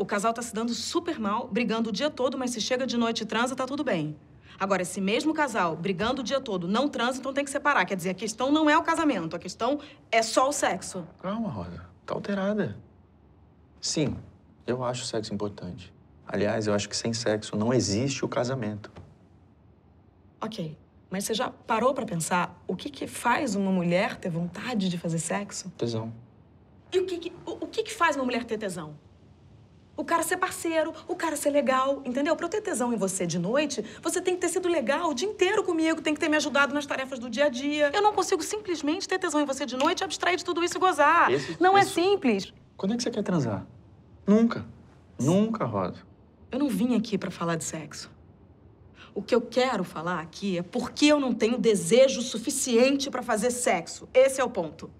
O casal tá se dando super mal, brigando o dia todo, mas se chega de noite e transa, tá tudo bem. Agora, esse mesmo casal, brigando o dia todo, não transa, então tem que separar. Quer dizer, a questão não é o casamento, a questão é só o sexo. Calma, Rosa. Tá alterada. Sim, eu acho o sexo importante. Aliás, eu acho que sem sexo não existe o casamento. Ok. Mas você já parou para pensar o que, que faz uma mulher ter vontade de fazer sexo? Tesão. E o que, que o, o que, que faz uma mulher ter tesão? o cara ser parceiro, o cara ser legal, entendeu? Pra eu ter tesão em você de noite, você tem que ter sido legal o dia inteiro comigo, tem que ter me ajudado nas tarefas do dia a dia. Eu não consigo simplesmente ter tesão em você de noite, abstrair de tudo isso e gozar. Esse, não é simples. Quando é que você quer transar? Nunca. Nunca, Rosa. Eu não vim aqui para falar de sexo. O que eu quero falar aqui é porque eu não tenho desejo suficiente para fazer sexo. Esse é o ponto.